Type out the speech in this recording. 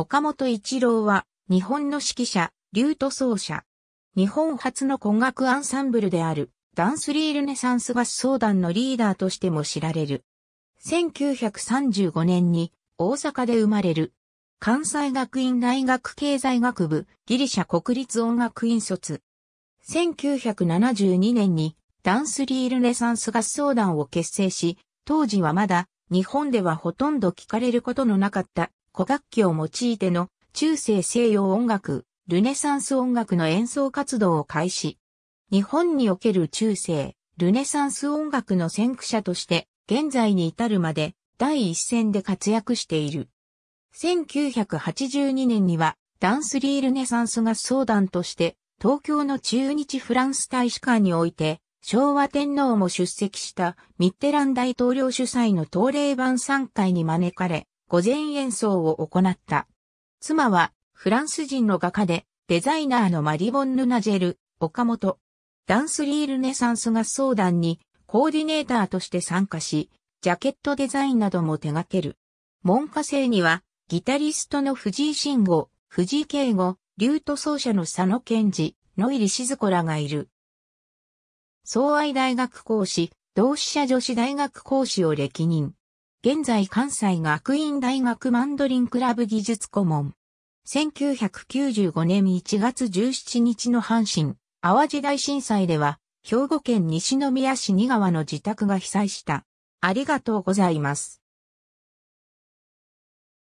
岡本一郎は、日本の指揮者、リュート奏者。日本初の古楽アンサンブルである、ダンスリールネサンス合奏団のリーダーとしても知られる。1935年に、大阪で生まれる。関西学院大学経済学部、ギリシャ国立音楽院卒。1972年に、ダンスリールネサンス合奏団を結成し、当時はまだ、日本ではほとんど聞かれることのなかった古楽器を用いての中世西洋音楽、ルネサンス音楽の演奏活動を開始。日本における中世、ルネサンス音楽の先駆者として現在に至るまで第一線で活躍している。1982年にはダンスリールネサンスが相談として東京の中日フランス大使館において昭和天皇も出席したミッテラン大統領主催の東霊版参会に招かれ、午前演奏を行った。妻はフランス人の画家でデザイナーのマリボン・ヌナジェル、岡本。ダンスリールネサンス合奏団にコーディネーターとして参加し、ジャケットデザインなども手掛ける。門下生にはギタリストの藤井慎吾、藤井慶吾、リュート奏者の佐野健二、野入静子らがいる。総愛大学講師、同志社女子大学講師を歴任。現在関西学院大学マンドリンクラブ技術顧問。1995年1月17日の阪神、淡路大震災では、兵庫県西宮市二川の自宅が被災した。ありがとうございます。